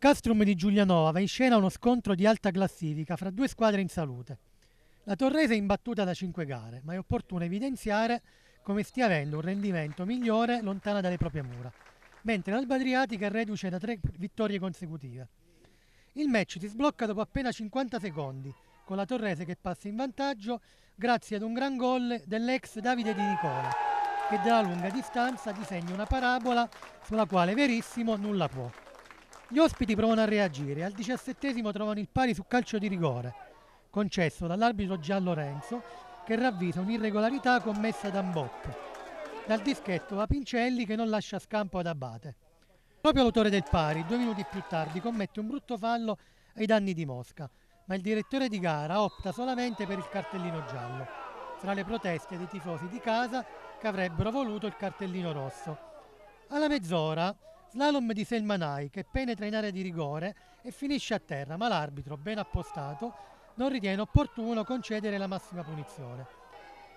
Castrum di Giulianova va in scena uno scontro di alta classifica fra due squadre in salute. La Torrese è imbattuta da cinque gare, ma è opportuno evidenziare come stia avendo un rendimento migliore lontana dalle proprie mura, mentre l'Alba Adriatica è reduce da tre vittorie consecutive. Il match si sblocca dopo appena 50 secondi, con la Torrese che passa in vantaggio grazie ad un gran gol dell'ex Davide Di Nicola, che dalla lunga distanza disegna una parabola sulla quale Verissimo nulla può. Gli ospiti provano a reagire. Al diciassettesimo trovano il pari su calcio di rigore, concesso dall'arbitro Gian Lorenzo, che ravvisa un'irregolarità commessa da Mbopp. Dal dischetto va Pincelli che non lascia scampo ad Abate. Proprio l'autore del pari, due minuti più tardi, commette un brutto fallo ai danni di Mosca, ma il direttore di gara opta solamente per il cartellino giallo, tra le proteste dei tifosi di casa che avrebbero voluto il cartellino rosso. Alla mezz'ora Slalom di Selmanai che penetra in area di rigore e finisce a terra, ma l'arbitro, ben appostato, non ritiene opportuno concedere la massima punizione.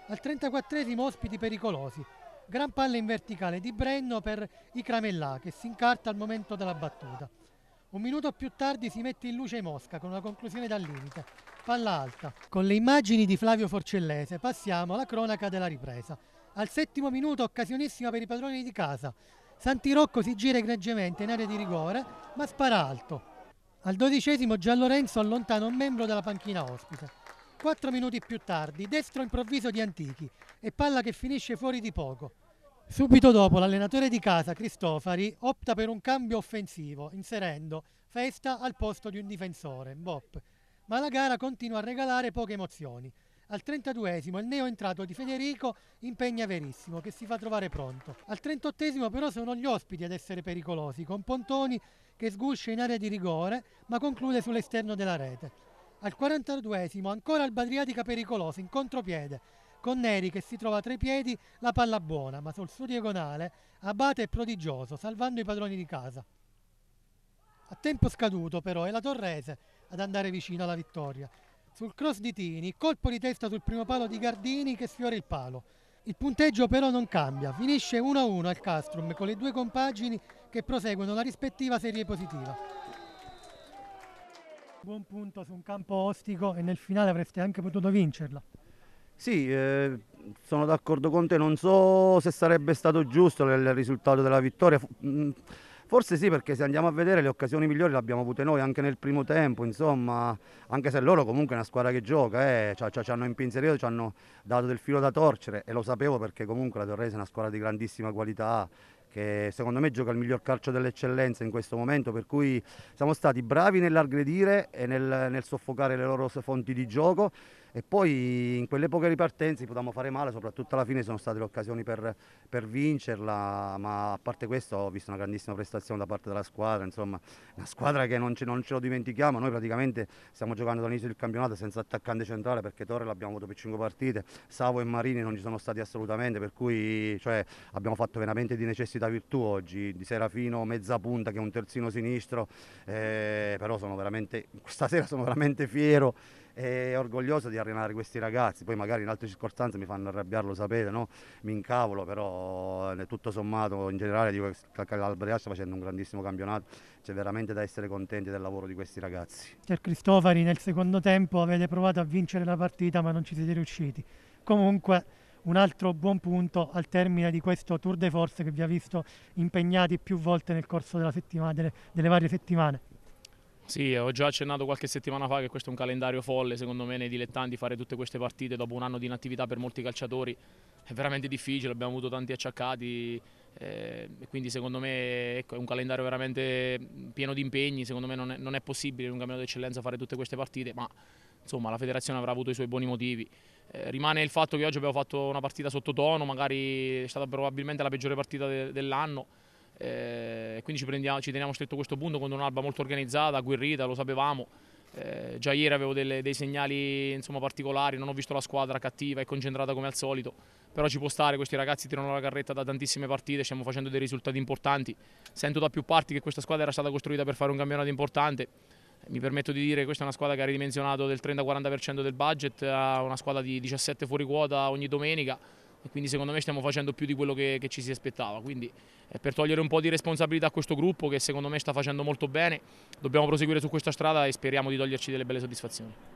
Al 34esimo ospiti pericolosi, gran palla in verticale di Brenno per Icramellà che si incarta al momento della battuta. Un minuto più tardi si mette in luce Mosca con una conclusione dal limite, palla alta. Con le immagini di Flavio Forcellese passiamo alla cronaca della ripresa. Al settimo minuto occasionissima per i padroni di casa, Santirocco si gira egregiamente in area di rigore, ma spara alto. Al dodicesimo Gian Lorenzo allontana un membro dalla panchina ospite. Quattro minuti più tardi, destro improvviso di Antichi e palla che finisce fuori di poco. Subito dopo l'allenatore di casa, Cristofari, opta per un cambio offensivo, inserendo Festa al posto di un difensore, Bop. Ma la gara continua a regalare poche emozioni. Al 32esimo il neo entrato di Federico impegna Verissimo, che si fa trovare pronto. Al 38esimo però sono gli ospiti ad essere pericolosi, con Pontoni che sguscia in area di rigore ma conclude sull'esterno della rete. Al 42esimo ancora il Badriatica pericoloso in contropiede, con Neri che si trova tra i piedi la palla buona, ma sul suo diagonale Abate è prodigioso, salvando i padroni di casa. A tempo scaduto però è la Torrese ad andare vicino alla vittoria sul cross di Tini, colpo di testa sul primo palo di Gardini che sfiora il palo. Il punteggio però non cambia, finisce 1-1 al Castrum con le due compagini che proseguono la rispettiva serie positiva. Buon punto su un campo ostico e nel finale avreste anche potuto vincerla. Sì, eh, sono d'accordo con te, non so se sarebbe stato giusto il risultato della vittoria. Mm, Forse sì, perché se andiamo a vedere le occasioni migliori le abbiamo avute noi anche nel primo tempo, insomma, anche se loro comunque è una squadra che gioca, eh, cioè, cioè, ci hanno impinzerito, ci hanno dato del filo da torcere e lo sapevo perché comunque la Torrese è una squadra di grandissima qualità che secondo me gioca il miglior calcio dell'eccellenza in questo momento, per cui siamo stati bravi nell'aggredire e nel, nel soffocare le loro fonti di gioco e poi in quelle poche ripartenze potevamo fare male, soprattutto alla fine sono state le occasioni per, per, vincerla, ma a parte questo ho visto una grandissima prestazione da parte della squadra, insomma una squadra che non ce, non ce lo dimentichiamo, noi praticamente stiamo giocando dall'inizio del campionato senza attaccante centrale perché Torre l'abbiamo avuto per 5 partite, Savo e Marini non ci sono stati assolutamente, per cui cioè, abbiamo fatto veramente di necessità virtù oggi, di Serafino mezza punta che è un terzino sinistro, eh, però sono veramente, stasera sono veramente fiero e orgoglioso di allenare questi ragazzi, poi magari in altre circostanze mi fanno arrabbiare, lo sapete, no? mi incavolo, però eh, tutto sommato in generale dico che l'Albrea sta facendo un grandissimo campionato, c'è veramente da essere contenti del lavoro di questi ragazzi. Per cioè, Cristofari nel secondo tempo avete provato a vincere la partita ma non ci siete riusciti, comunque un altro buon punto al termine di questo Tour de Force che vi ha visto impegnati più volte nel corso delle, delle varie settimane. Sì, ho già accennato qualche settimana fa che questo è un calendario folle, secondo me nei dilettanti fare tutte queste partite dopo un anno di inattività per molti calciatori è veramente difficile, abbiamo avuto tanti acciaccati, eh, quindi secondo me ecco, è un calendario veramente pieno di impegni, secondo me non è, non è possibile in un campionato d'eccellenza fare tutte queste partite, ma insomma la federazione avrà avuto i suoi buoni motivi. Eh, rimane il fatto che oggi abbiamo fatto una partita sottotono, magari è stata probabilmente la peggiore partita de dell'anno eh, quindi ci, prendiamo, ci teniamo stretto questo punto con un'alba molto organizzata, agguerrita, lo sapevamo. Eh, già ieri avevo delle, dei segnali insomma, particolari, non ho visto la squadra cattiva e concentrata come al solito, però ci può stare, questi ragazzi tirano la carretta da tantissime partite, stiamo facendo dei risultati importanti, sento da più parti che questa squadra era stata costruita per fare un campionato importante, mi permetto di dire che questa è una squadra che ha ridimensionato del 30-40% del budget, ha una squadra di 17 fuori quota ogni domenica, e quindi secondo me stiamo facendo più di quello che, che ci si aspettava. Quindi eh, per togliere un po' di responsabilità a questo gruppo che secondo me sta facendo molto bene, dobbiamo proseguire su questa strada e speriamo di toglierci delle belle soddisfazioni.